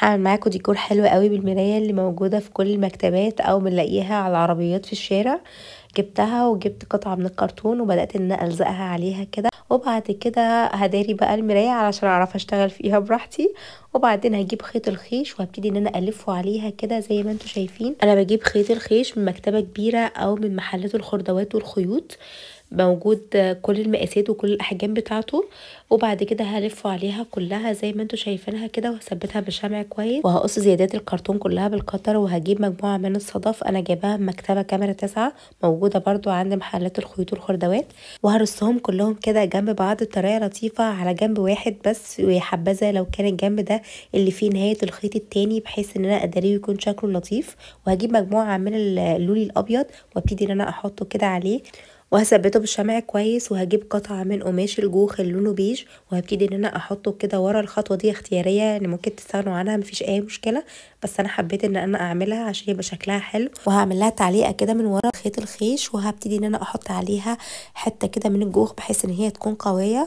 هعمل معاكم ديكور حلو قوي بالمرايه اللي موجوده في كل المكتبات او بنلاقيها على العربيات في الشارع جبتها وجبت قطعه من الكرتون وبدات ان الزقها عليها كده وبعد كده هداري بقى المرايه علشان اعرف اشتغل فيها براحتي وبعدين هجيب خيط الخيش وهبتدي ان انا الفه عليها كده زي ما انتم شايفين انا بجيب خيط الخيش من مكتبه كبيره او من محلات الخردوات والخيوط موجود كل المقاسات وكل الاحجام بتاعته وبعد كده هلفه عليها كلها زي ما انتوا شايفينها كده وهثبتها بالشمع كويس وهقص زيادات الكرتون كلها بالقطر وهجيب مجموعه من الصدف انا جايباها من مكتبه كاميرا تسعة موجوده برضو عند محلات الخيوط والخردوات وهرصهم كلهم كده جنب بعض بطريقه لطيفه على جنب واحد بس ويا حبذا لو كان الجنب ده اللي فيه نهايه الخيط التاني بحيث ان انا اداريه يكون شكله لطيف وهجيب مجموعه من اللولي الابيض وابتدي ان انا احطه كده عليه وهثبته بالشمع كويس وهجيب قطعة من قماش الجوخ اللي لونه بيج وهبتدي ان انا احطه كده ورا الخطوة دي اختيارية يعني ممكن تستغنوا عنها مفيش اي مشكلة بس انا حبيت ان انا اعملها عشان يبقى شكلها حلو وهعمل لها تعليقة كده من ورا خيط الخيش وهبتدي ان انا احط عليها حتة كده من الجوخ بحيث ان هي تكون قوية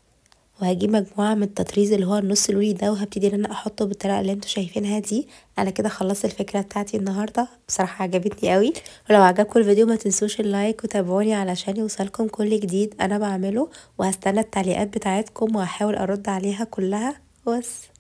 وهجيب مجموعة من التطريز اللي هو النص لوري ده وهبتدي ان انا احطه بالطريقة اللي انتوا شايفينها دي انا كده خلصت الفكرة بتاعتي النهاردة بصراحة عجبتني قوي ولو عجبكم الفيديو ما تنسوش اللايك وتابعوني علشان يوصلكم كل جديد انا بعمله وهستنى التعليقات بتاعتكم وهحاول ارد عليها كلها بس